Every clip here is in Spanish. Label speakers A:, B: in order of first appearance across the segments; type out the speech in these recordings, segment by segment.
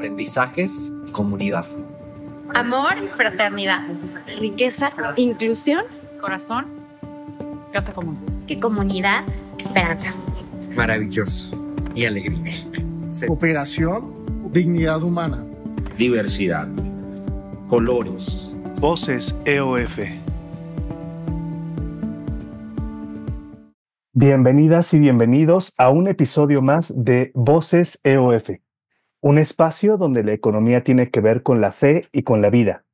A: aprendizajes, comunidad. Amor, fraternidad. Riqueza, inclusión. Corazón, casa común. ¿Qué comunidad? Esperanza.
B: Maravilloso y alegría. Cooperación, dignidad humana. Diversidad, colores. Voces EOF. Bienvenidas y bienvenidos a un episodio más de Voces EOF un espacio donde la economía tiene que ver con la fe y con la vida.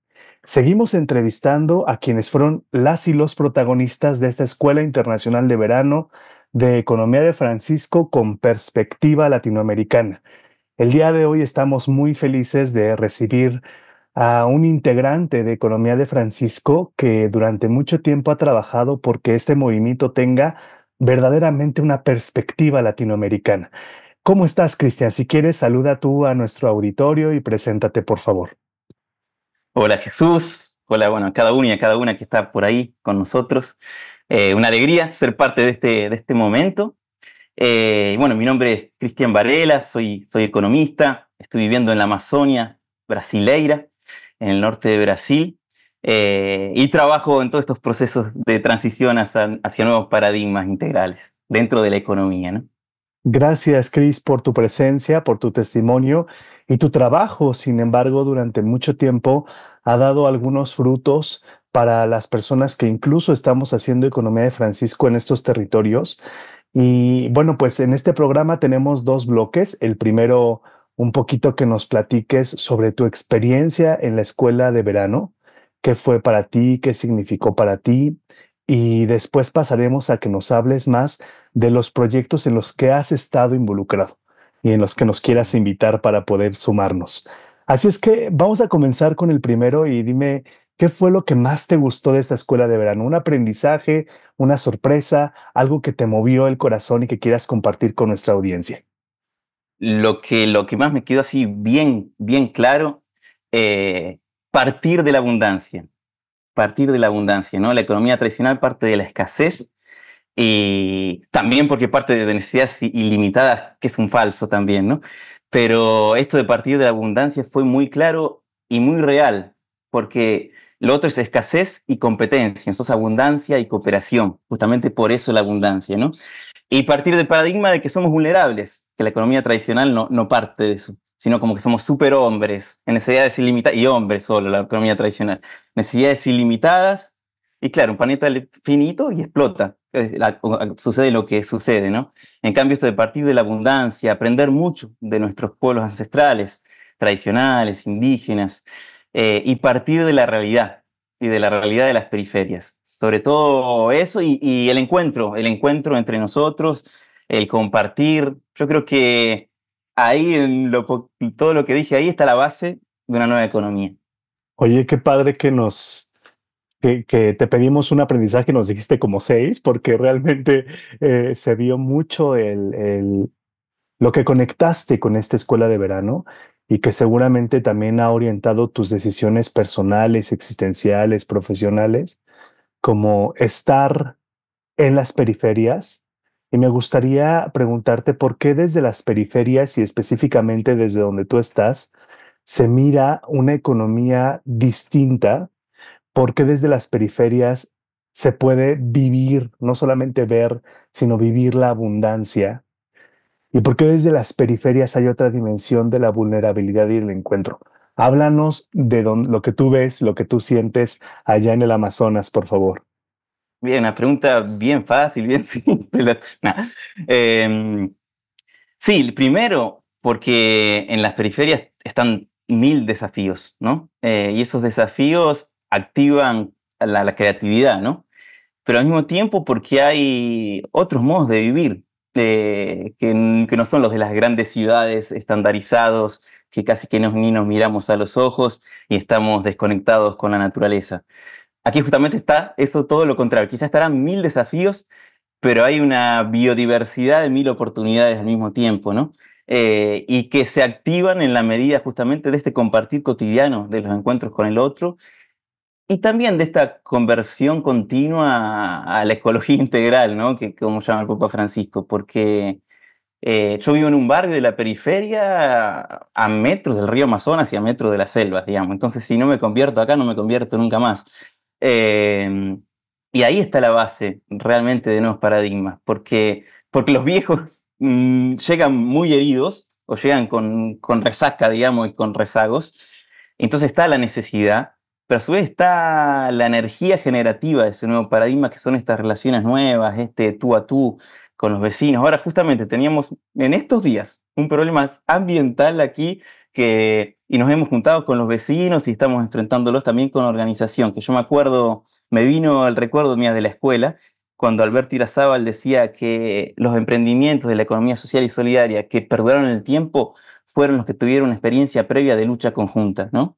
B: Seguimos entrevistando a quienes fueron las y los protagonistas de esta Escuela Internacional de Verano de Economía de Francisco con perspectiva latinoamericana. El día de hoy estamos muy felices de recibir a un integrante de Economía de Francisco que durante mucho tiempo ha trabajado porque este movimiento tenga verdaderamente una perspectiva latinoamericana. ¿Cómo estás, Cristian? Si quieres, saluda tú a nuestro auditorio y preséntate, por favor.
A: Hola, Jesús. Hola, bueno, a cada uno y a cada una que está por ahí con nosotros. Eh, una alegría ser parte de este, de este momento. Eh, bueno, mi nombre es Cristian Varela, soy, soy economista, estoy viviendo en la Amazonia brasileira, en el norte de Brasil, eh, y trabajo en todos estos procesos de transición hacia, hacia nuevos paradigmas integrales dentro de la economía, ¿no?
B: Gracias, Cris, por tu presencia, por tu testimonio y tu trabajo. Sin embargo, durante mucho tiempo ha dado algunos frutos para las personas que incluso estamos haciendo economía de Francisco en estos territorios. Y bueno, pues en este programa tenemos dos bloques. El primero, un poquito que nos platiques sobre tu experiencia en la escuela de verano, qué fue para ti, qué significó para ti y después pasaremos a que nos hables más de los proyectos en los que has estado involucrado y en los que nos quieras invitar para poder sumarnos. Así es que vamos a comenzar con el primero y dime qué fue lo que más te gustó de esta escuela de verano, un aprendizaje, una sorpresa, algo que te movió el corazón y que quieras compartir con nuestra audiencia.
A: Lo que, lo que más me quedó así bien, bien claro, eh, partir de la abundancia partir de la abundancia, ¿no? La economía tradicional parte de la escasez y también porque parte de necesidades ilimitadas, que es un falso también, ¿no? Pero esto de partir de la abundancia fue muy claro y muy real, porque lo otro es escasez y competencia, entonces abundancia y cooperación, justamente por eso la abundancia, ¿no? Y partir del paradigma de que somos vulnerables, que la economía tradicional no, no parte de eso sino como que somos superhombres, en necesidades ilimitadas, y hombres solo, la economía tradicional, necesidades ilimitadas, y claro, un planeta finito y explota, sucede lo que sucede, ¿no? En cambio, esto de partir de la abundancia, aprender mucho de nuestros pueblos ancestrales, tradicionales, indígenas, eh, y partir de la realidad, y de la realidad de las periferias. Sobre todo eso y el encuentro, el encuentro entre nosotros, el compartir. Yo creo que ahí en lo, todo lo que dije, ahí está la base de una nueva economía.
B: Oye, qué padre que nos, que, te pedimos un aprendizaje nos dijiste como seis, porque realmente eh, se vio mucho el, el, lo que conectaste con esta escuela de verano y que seguramente también ha orientado tus decisiones personales, existenciales, profesionales, como estar en las periferias y me gustaría preguntarte por qué desde las periferias y específicamente desde donde tú estás, se mira una economía distinta, por qué desde las periferias se puede vivir, no solamente ver, sino vivir la abundancia. ¿Y por qué desde las periferias hay otra dimensión de la vulnerabilidad y el encuentro? Háblanos de lo que tú ves, lo que tú sientes allá en el Amazonas, por favor.
A: Bien, una pregunta bien fácil, bien simple. Nah. Em, sí, primero, porque en las periferias están mil desafíos, ¿no? Eh, y esos desafíos activan la, creatividad, ¿no? Pero al mismo tiempo porque hay otros modos de vivir eh, que, no son los de las grandes ciudades estandarizados, que casi que ni nos miramos a los ojos y estamos desconectados con la naturaleza. Aquí justamente está eso todo lo contrario. Quizás estarán mil desafíos, pero hay una biodiversidad de mil oportunidades al mismo tiempo, ¿no? Eh, y que se activan en la medida justamente de este compartir cotidiano, de los encuentros con el otro y también de esta conversión continua a, la ecología integral, ¿no? Que como llama el Papa Francisco, porque eh, yo vivo en un barrio de la periferia a metros del río Amazonas y a metros de las selvas, digamos. Entonces, si no me convierto acá, no me convierto nunca más. Em, y ahí está la base realmente de nuevos paradigmas, porque, porque los viejos mm, llegan muy heridos o llegan con, con resaca, digamos, y con rezagos. Entonces está la necesidad, pero a su vez está la energía generativa de ese nuevo paradigma, que son estas relaciones nuevas, este tú a tú con los vecinos. Ahora justamente teníamos en estos días un problema ambiental aquí que y nos hemos juntado con los vecinos y estamos enfrentándolos también con organización, que yo me acuerdo, me vino al recuerdo mía de la escuela, cuando Alberto Irazábal decía que los emprendimientos de la economía social y solidaria que perduraron el tiempo fueron los que tuvieron una experiencia previa de lucha conjunta, ¿no?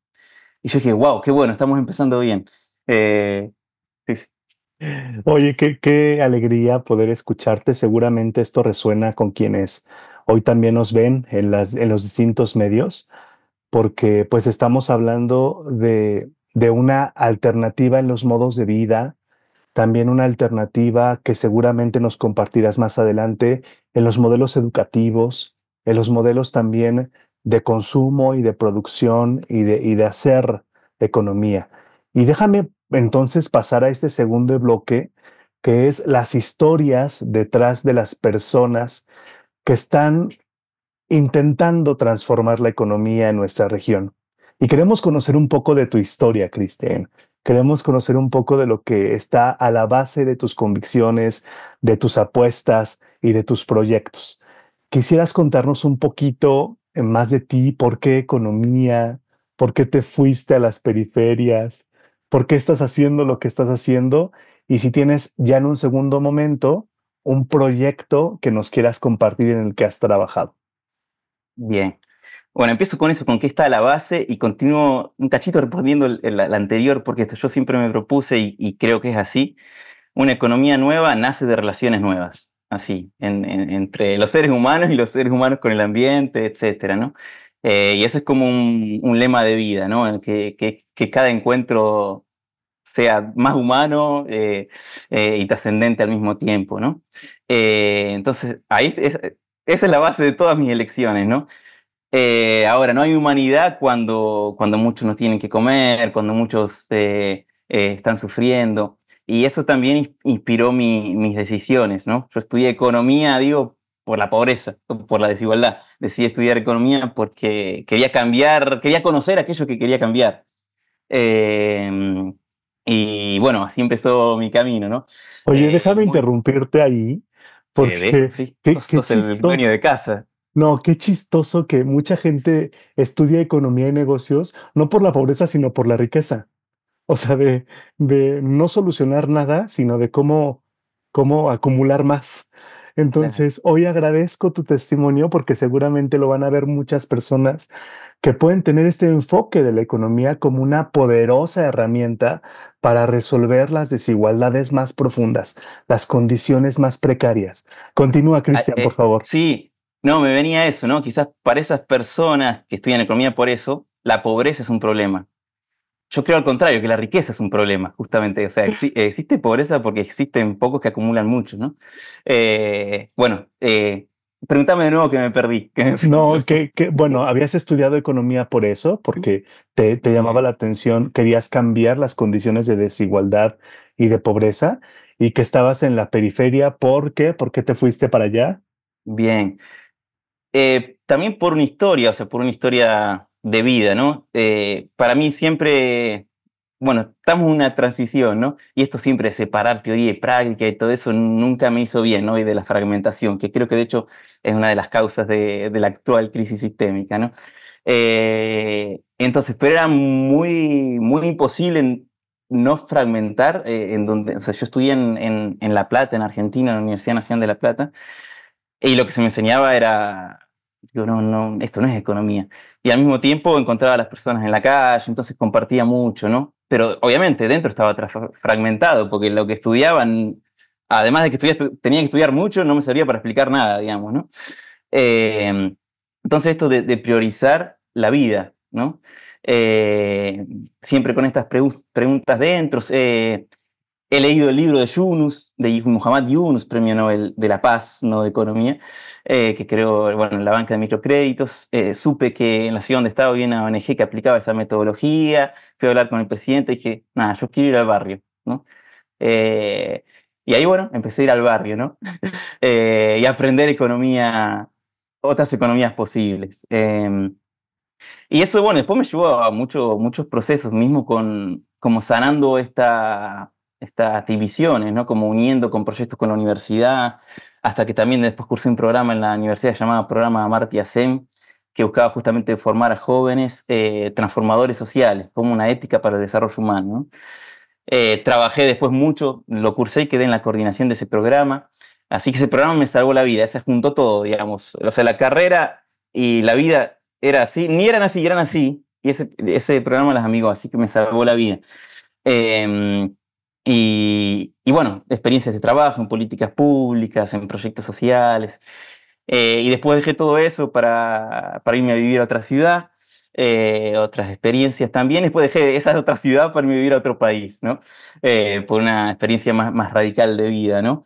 A: Y yo dije, wow, qué bueno, estamos empezando bien. Eh,
B: Oye, qué, qué alegría poder escucharte. Seguramente esto resuena con quienes hoy también nos ven en, las, en los distintos medios porque pues estamos hablando de, una alternativa en los modos de vida, también una alternativa que seguramente nos compartirás más adelante en los modelos educativos, en los modelos también de consumo y de producción y de, y de hacer economía. Y déjame entonces pasar a este segundo bloque, que es las historias detrás de las personas que están intentando transformar la economía en nuestra región. Y queremos conocer un poco de tu historia, Cristian. Queremos conocer un poco de lo que está a la base de tus convicciones, de tus apuestas y de tus proyectos. ¿Quisieras contarnos un poquito eh, más de ti? ¿Por qué economía? ¿Por qué te fuiste a las periferias? ¿Por qué estás haciendo lo que estás haciendo? Y si tienes ya en un segundo momento un proyecto que nos quieras compartir en el que has trabajado.
A: Bien. Bueno, empiezo con eso, con qué está la base y continúo un cachito respondiendo la anterior, porque yo siempre me propuse y, creo que es así. Una economía nueva nace de relaciones nuevas, así, en, entre los seres humanos y los seres humanos con el ambiente, etcétera, ¿no? Eh, y eso es como un, un lema de vida, ¿no? Que, que, cada encuentro sea más humano eh, eh, y trascendente al mismo tiempo, ¿no? entonces, ahí es, esa es la base de todas mis elecciones, ¿no? Eh, ahora, no hay humanidad cuando, cuando muchos no tienen que comer, cuando muchos eh, eh, están sufriendo. Y eso también inspiró mis decisiones, ¿no? Yo estudié economía, digo, por la pobreza, por la desigualdad. Decidí estudiar economía porque quería cambiar, quería conocer aquello que quería cambiar. Em, y bueno, así empezó mi camino, ¿no?
B: Oye, déjame interrumpirte ahí porque,
A: el dueño de casa.
B: No, qué chistoso que mucha gente estudia economía y negocios, no por la pobreza, sino por la riqueza. O sea, de, no solucionar nada, sino de cómo, cómo acumular más. Entonces, hoy agradezco tu testimonio porque seguramente lo van a ver muchas personas que pueden tener este enfoque de la economía como una poderosa herramienta para resolver las desigualdades más profundas, las condiciones más precarias. Continúa, ah, Cristian, eh, por favor.
A: Sí, no, me venía eso, ¿no? Quizás para esas personas que estudian economía por eso, la pobreza es un problema. Yo creo al contrario, que la riqueza es un problema, justamente. O sea, existe pobreza porque existen pocos que acumulan mucho, ¿no? Eh, bueno, eh, pregúntame de nuevo que me perdí. No,
B: que, bueno, habías estudiado economía por eso, porque te, llamaba la atención, querías cambiar las condiciones de desigualdad y de pobreza y que estabas en la periferia. ¿Por qué? ¿Por qué te fuiste para allá?
A: Bien. Eh, también por una historia, o sea, por una historia de vida, ¿no? Eh, para mí siempre, bueno, estamos en una transición, ¿no? Y esto siempre de separar teoría y práctica y todo eso nunca me hizo bien, ¿no? Y de la fragmentación, que creo que de hecho es una de las causas de, la actual crisis sistémica, ¿no? Eh, entonces, pero era muy, muy imposible no fragmentar, eh, en donde, o sea, yo estudié en La Plata, en Argentina, en la Universidad Nacional de La Plata, y lo que se me enseñaba era no, esto no es economía. Y al mismo tiempo encontraba a las personas en la calle, entonces compartía mucho, ¿no? Pero obviamente dentro estaba fragmentado, porque lo que estudiaban, además de que tenía que estudiar mucho, no me servía para explicar nada, digamos, ¿no? Eh, entonces esto de, priorizar la vida, ¿no? Eh, siempre con estas preguntas dentro. Eh, he leído el libro de Yunus, de Muhammad Yunus, Premio Nobel de la Paz, no de Economía, eh, que creó bueno, la banca de microcréditos. Eh, supe que en la ciudad de estaba había una ONG que aplicaba esa metodología. Fui a hablar con el presidente y dije, nada, yo quiero ir al barrio. ¿no? Eh, y ahí, bueno, empecé a ir al barrio ¿no? y aprender economía, otras economías posibles. Em, y eso, bueno, después me llevó a muchos muchos procesos, mismo con como sanando esta estas divisiones, ¿no? Como uniendo con proyectos con la universidad, hasta que también después cursé un programa en la universidad llamado Programa Amartya Sen, que buscaba justamente formar a jóvenes eh, transformadores sociales, como una ética para el desarrollo humano. Eh, trabajé después mucho, lo cursé y quedé en la coordinación de ese programa. Así que ese programa me salvó la vida, se juntó todo, digamos. O sea, la carrera y la vida era así, ni eran así, eran así. Y ese, ese programa las amigos, así que me salvó la vida. Em, y, bueno, experiencias de trabajo en políticas públicas, en proyectos sociales. Eh, y después dejé todo eso para, para irme a vivir a otra ciudad, eh, otras experiencias también. Después dejé esa otra ciudad para irme a vivir a otro país, ¿no? Eh, por una experiencia más, más, radical de vida, ¿no?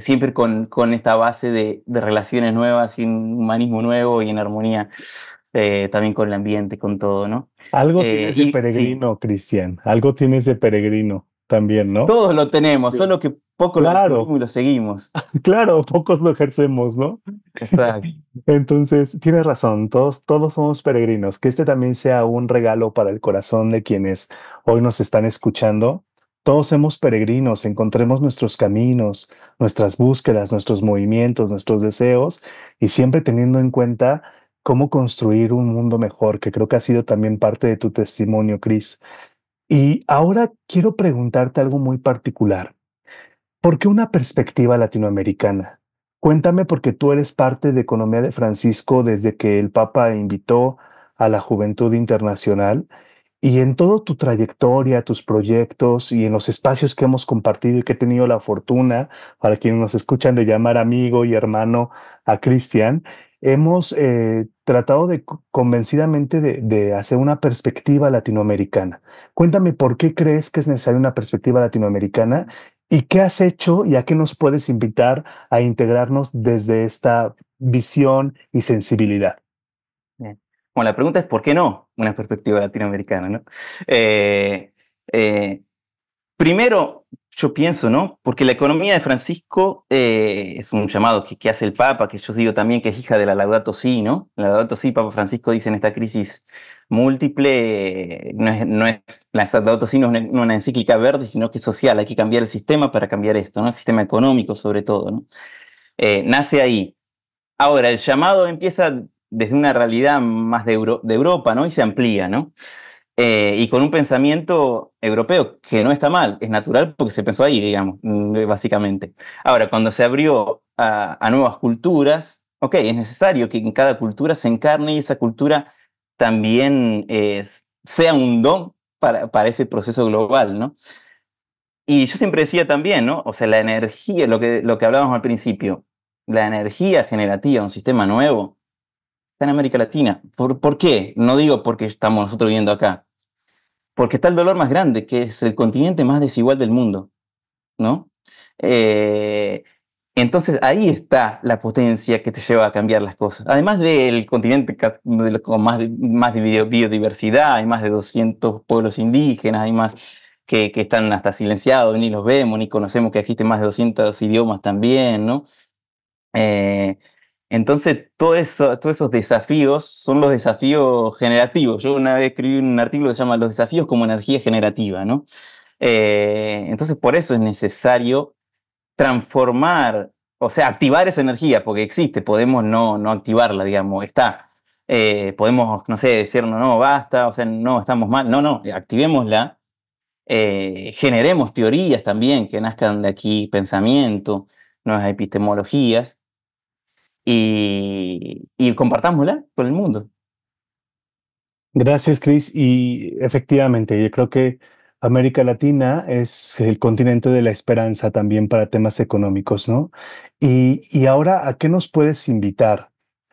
A: siempre con, con, esta base de, de, relaciones nuevas y un humanismo nuevo y en armonía también con el ambiente, con todo, ¿no? Algo tiene ese
B: peregrino, Cristian, algo tiene ese peregrino también, ¿no? Todos
A: lo tenemos, solo que pocos claro. lo, lo seguimos.
B: claro, pocos lo ejercemos, ¿no? Exacto. Entonces, tienes razón, todos, todos somos peregrinos. Que este también sea un regalo para el corazón de quienes hoy nos están escuchando. Todos somos peregrinos, encontremos nuestros caminos, nuestras búsquedas, nuestros movimientos, nuestros deseos y siempre teniendo en cuenta cómo construir un mundo mejor, que creo que ha sido también parte de tu testimonio, Cris. Y ahora quiero preguntarte algo muy particular. ¿Por qué una perspectiva latinoamericana? Cuéntame porque tú eres parte de Economía de Francisco desde que el Papa invitó a la Juventud Internacional y en toda tu trayectoria, tus proyectos y en los espacios que hemos compartido y que he tenido la fortuna, para quienes nos escuchan, de llamar amigo y hermano a Cristian, hemos eh, tratado de convencidamente de, hacer una perspectiva latinoamericana. Cuéntame por qué crees que es necesaria una perspectiva latinoamericana y qué has hecho y a qué nos puedes invitar a integrarnos desde esta visión y sensibilidad.
A: Bueno, la pregunta es por qué no una perspectiva latinoamericana, ¿no? Eh, eh, primero, yo pienso, ¿no? Porque la economía de Francisco eh, es un llamado que, hace el Papa, que yo digo también que es hija de la Laudato Si, ¿no? La Laudato Si, Papa Francisco dice en esta crisis múltiple, no es, la Laudato Si no es una encíclica verde, sino que es social, hay que cambiar el sistema para cambiar esto, ¿no? El sistema económico sobre todo, ¿no? Eh, nace ahí. Ahora, el llamado empieza desde una realidad más de, de Europa, ¿no? Y se amplía, ¿no? Eh, y con un pensamiento europeo que no está mal, es natural porque se pensó ahí, digamos, mm, eh, básicamente. Ahora, cuando se abrió a, nuevas culturas, ok, es necesario que en cada cultura se encarne y esa cultura también eh, sea un don para, para, ese proceso global, ¿no? Y yo siempre decía también, ¿no? O sea, la energía, lo que, lo que hablábamos al principio, la energía generativa, un sistema nuevo, está en América Latina. ¿Por, ¿Por, qué? No digo porque estamos nosotros viviendo acá, porque está el dolor más grande, que es el continente más desigual del mundo, ¿no? Eh, entonces ahí está la potencia que te lleva a cambiar las cosas. Además del continente con más, más biodiversidad, hay más de 200 pueblos indígenas, hay más que, están hasta silenciados, ni los vemos, ni conocemos que existen más de 200 idiomas también, ¿no? Eh, entonces, todos esos desafíos son los desafíos generativos. Yo una vez escribí un artículo que se llama Los desafíos como energía generativa, ¿no? Eh, entonces, por eso es necesario transformar, o sea, activar esa energía, porque existe, podemos no, no activarla, digamos, está. Eh, podemos, no sé, decir no, basta, o sea, no, estamos mal. No, no, activémosla, eh, generemos teorías también que nazcan de aquí, pensamiento, nuevas epistemologías, y, compartámosla con el mundo.
B: Gracias, Chris. Y efectivamente, yo creo que América Latina es el continente de la esperanza también para temas económicos, ¿no? Y, ahora, ¿a qué nos puedes invitar?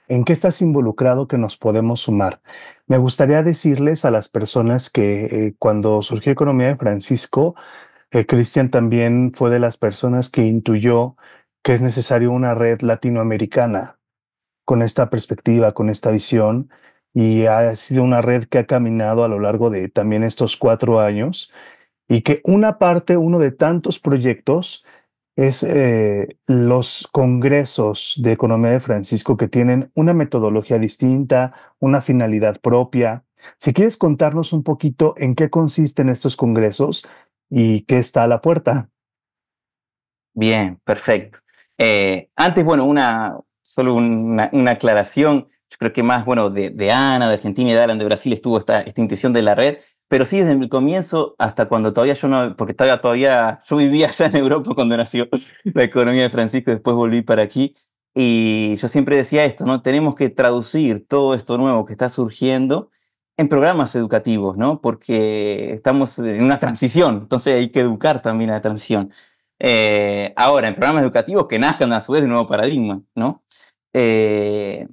B: ¿En qué estás involucrado que nos podemos sumar? Me gustaría decirles a las personas que eh, cuando surgió Economía de Francisco, eh, Cristian también fue de las personas que intuyó que es necesario una red latinoamericana con esta perspectiva, con esta visión, y ha sido una red que ha caminado a lo largo de también estos cuatro años, y que una parte, uno de tantos proyectos, es eh, los congresos de economía de Francisco que tienen una metodología distinta, una finalidad propia. Si quieres contarnos un poquito en qué consisten estos congresos y qué está a la puerta.
A: Bien, perfecto. Eh, antes, bueno, una, solo una, aclaración, yo creo que más, bueno, de, Ana, de Argentina y de Alan de Brasil estuvo esta, esta intención de la red, pero sí desde el comienzo hasta cuando todavía yo no, porque todavía, todavía yo vivía allá en Europa cuando nació la economía de Francisco, después volví para aquí, y yo siempre decía esto, ¿no? Tenemos que traducir todo esto nuevo que está surgiendo en programas educativos, ¿no? Porque estamos en una transición, entonces hay que educar también a la transición. Eh, ahora, en programas educativos que nazcan a su vez de un nuevo paradigma, ¿no? Eh,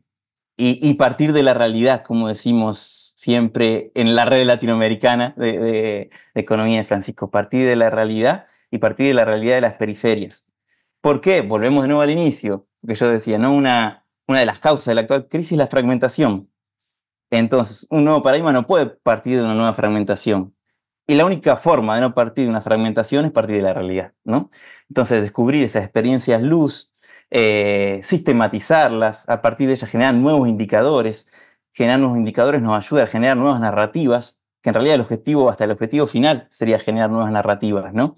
A: y, partir de la realidad, como decimos siempre en la red latinoamericana de, economía de Francisco, partir de la realidad y partir de la realidad de las periferias. ¿Por qué? Volvemos de nuevo al inicio, que yo decía, ¿no? Una, una de las causas de la actual crisis es la fragmentación. Entonces, un nuevo paradigma no puede partir de una nueva fragmentación. Y la única forma de no partir de una fragmentación es partir de la realidad, ¿no? Entonces, descubrir esas experiencias luz, eh, sistematizarlas, a partir de ellas generar nuevos indicadores. Generar nuevos indicadores nos ayuda a generar nuevas narrativas, que en realidad el objetivo, hasta el objetivo final, sería generar nuevas narrativas, ¿no?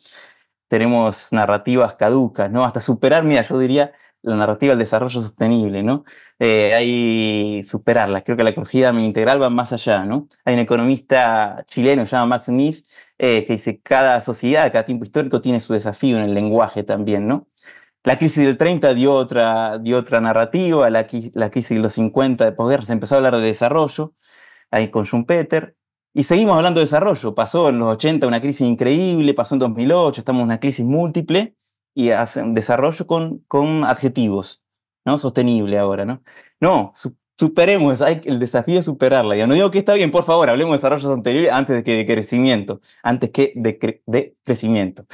A: Tenemos narrativas caducas, ¿no? Hasta superar, mira, yo diría, la narrativa del desarrollo sostenible, ¿no? Eh, hay superarla. Creo que la crujida integral va más allá, ¿no? Hay un economista chileno llamado Max smith, eh, que dice cada sociedad, cada tiempo histórico tiene su desafío en el lenguaje también, ¿no? La crisis del 30 dio otra, dio otra narrativa, la, la crisis de los 50 de posguerra se empezó a hablar de desarrollo, ahí con Schumpeter, y seguimos hablando de desarrollo. Pasó en los 80 una crisis increíble, pasó en 2008, estamos en una crisis múltiple, y hacen desarrollo con, con adjetivos, ¿no? Sostenible ahora, ¿no? No, superemos, hay, el desafío es superarla. Yo no digo que está bien, por favor, hablemos de desarrollo sostenible antes de que de crecimiento, antes que de, crecimiento.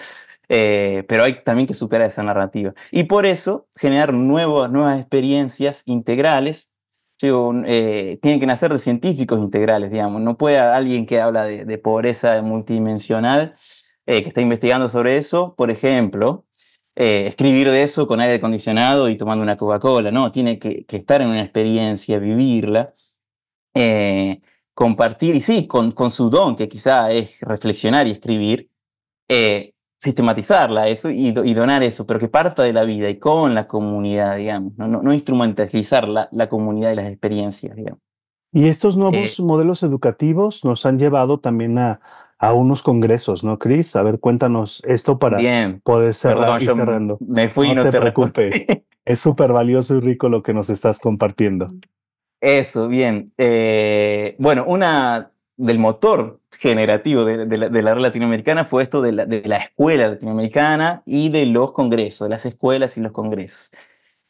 A: Eh, pero hay también que superar esa narrativa. Y por eso, generar nuevas nuevas experiencias integrales eh, tienen que nacer de científicos integrales, digamos. No puede alguien que habla de, pobreza multidimensional, eh, que está investigando sobre eso, por ejemplo, eh, escribir de eso con aire acondicionado y tomando una Coca-Cola, no, tiene que, estar en una experiencia, vivirla, eh, compartir, y sí, con, con, su don, que quizá es reflexionar y escribir, eh, sistematizarla eso y, y, donar eso, pero que parta de la vida y con la comunidad, digamos, no, no, instrumentalizar la, la, comunidad y las experiencias, digamos.
B: Y estos nuevos modelos educativos nos han llevado también a, a unos congresos, ¿no, Cris? A ver, cuéntanos esto para poder cerrar Perdón, y cerrando. Me fui no, no te, preocupes. es súper valioso y rico lo que nos estás compartiendo.
A: Eso, bien. Eh, bueno, una del motor generativo de, la, de, la, red latinoamericana fue esto de la, de la, escuela latinoamericana y de los congresos, de las escuelas y los congresos.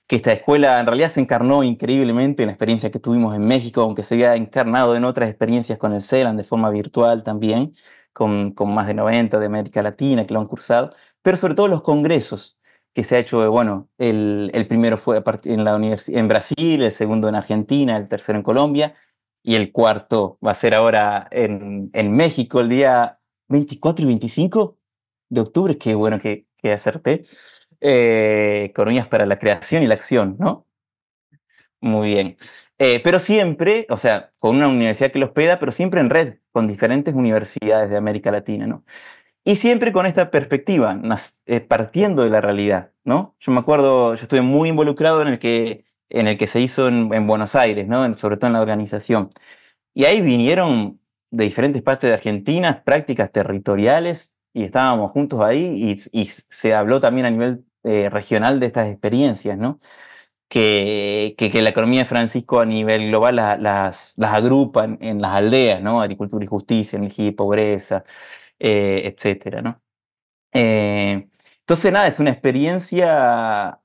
A: Que esta escuela en realidad se encarnó increíblemente en la experiencia que tuvimos en México, aunque se había encarnado en otras experiencias con el CELAN de forma virtual también con, más de 90 de América Latina que lo han cursado, pero sobre todo los congresos que se ha hecho, bueno, el, primero fue en, la en Brasil, el segundo en Argentina, el tercero en Colombia y el cuarto va a ser ahora en, en México el día 24 y 25 de octubre, que bueno que, que acerté, eh, para la creación y la acción, ¿no? Muy bien. Eh, pero siempre, o sea, con una universidad que lo hospeda pero siempre en red, con diferentes universidades de América Latina, ¿no? Y siempre con esta perspectiva, eh, partiendo de la realidad, ¿no? Yo me acuerdo, yo estuve muy involucrado en el que, en el que se hizo en, Buenos Aires, ¿no? sobre todo en la organización. Y ahí vinieron de diferentes partes de Argentina, prácticas territoriales, y estábamos juntos ahí, y, se habló también a nivel eh, regional de estas experiencias, ¿no? que, que, la economía de Francisco a nivel global las, las agrupa en, las aldeas, ¿no? Agricultura y justicia, energía y pobreza, eh, etcétera, ¿no? Eh, entonces, nada, es una experiencia,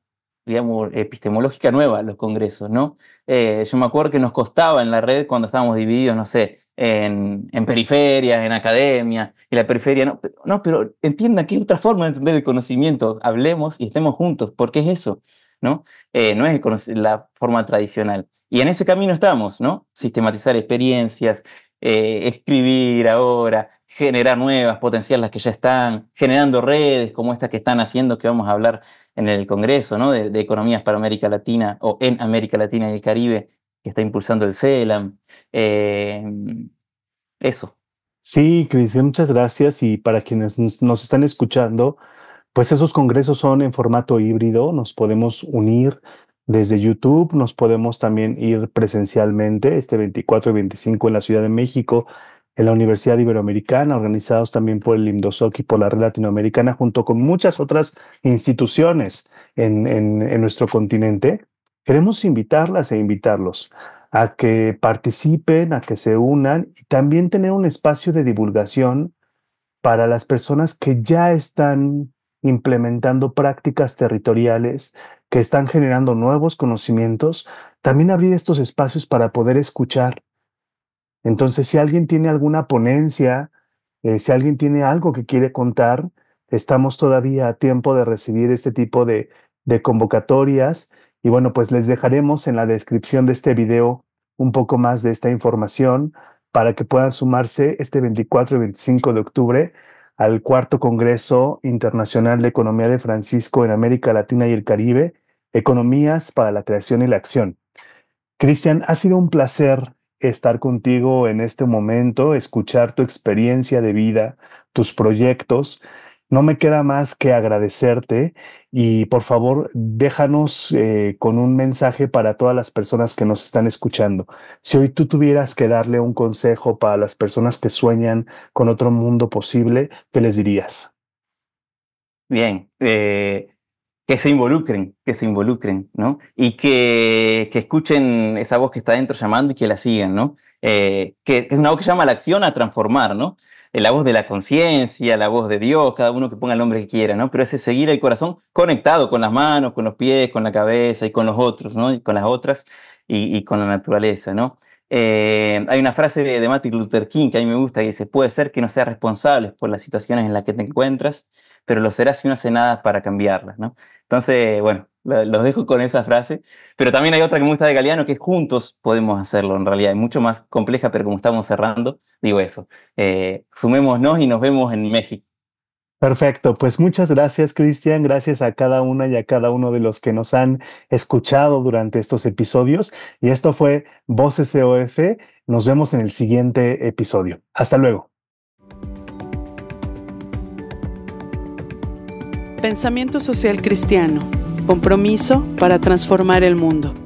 A: digamos, epistemológica nueva los congresos, ¿no? Eh, yo me acuerdo que nos costaba en la red cuando estábamos divididos, no sé, en, en periferias, en academia, y la periferia, no, pero, no, pero entiendan que hay otra forma de entender el conocimiento, hablemos y estemos juntos, porque es eso. Eh, ¿no? es la forma tradicional. Y en ese camino estamos, ¿no? Sistematizar experiencias, eh, escribir ahora, generar nuevas, potenciar las que ya están, generando redes como estas que están haciendo, que vamos a hablar en el Congreso, ¿no? De, economías para América Latina o en América Latina y el Caribe, que está impulsando el CELAM. Eh, eso.
B: Sí, Cristian, muchas gracias. Y para quienes nos están escuchando, pues esos congresos son en formato híbrido, nos podemos unir desde YouTube, nos podemos también ir presencialmente este 24 y 25 en la Ciudad de México, en la Universidad Iberoamericana, organizados también por el IMDOSOC y por la Red Latinoamericana, junto con muchas otras instituciones en, en, en nuestro continente. Queremos invitarlas e invitarlos a que participen, a que se unan y también tener un espacio de divulgación para las personas que ya están implementando prácticas territoriales que están generando nuevos conocimientos, también abrir estos espacios para poder escuchar. Entonces, si alguien tiene alguna ponencia, eh, si alguien tiene algo que quiere contar, estamos todavía a tiempo de recibir este tipo de, de convocatorias. Y bueno, pues les dejaremos en la descripción de este video un poco más de esta información para que puedan sumarse este 24 y 25 de octubre al cuarto Congreso Internacional de Economía de Francisco en América Latina y el Caribe, Economías para la Creación y la Acción. Cristian, ha sido un placer estar contigo en este momento, escuchar tu experiencia de vida, tus proyectos no me queda más que agradecerte y por favor déjanos eh, con un mensaje para todas las personas que nos están escuchando. Si hoy tú tuvieras que darle un consejo para las personas que sueñan con otro mundo posible, ¿qué les dirías?
A: Bien, eh, que se involucren, que se involucren, ¿no? Y que, que, escuchen esa voz que está dentro llamando y que la sigan, ¿no? Eh, que, que, es una voz que llama a la acción a transformar, ¿no? Eh, la voz de la conciencia, la voz de Dios, cada uno que ponga el nombre que quiera, ¿no? Pero ese seguir el corazón conectado con las manos, con los pies, con la cabeza y con los otros, ¿no? Y con las otras y, y con la naturaleza, ¿no? Eh, hay una frase de, de, Martin Luther King que a mí me gusta y dice, puede ser que no seas responsable por las situaciones en las que te encuentras, pero lo serás si no haces nada para cambiarlas. ¿no? Entonces, bueno, los dejo con esa frase, pero también hay otra que me gusta de Galeano, que es juntos podemos hacerlo en realidad, es mucho más compleja, pero como estamos cerrando, digo eso, eh, sumémonos y nos vemos en México.
B: Perfecto, pues muchas gracias Cristian, gracias a cada una y a cada uno de los que nos han escuchado durante estos episodios. Y esto fue Voces EOF. nos vemos en el siguiente episodio. Hasta luego.
A: Pensamiento Social Cristiano, compromiso para transformar el mundo.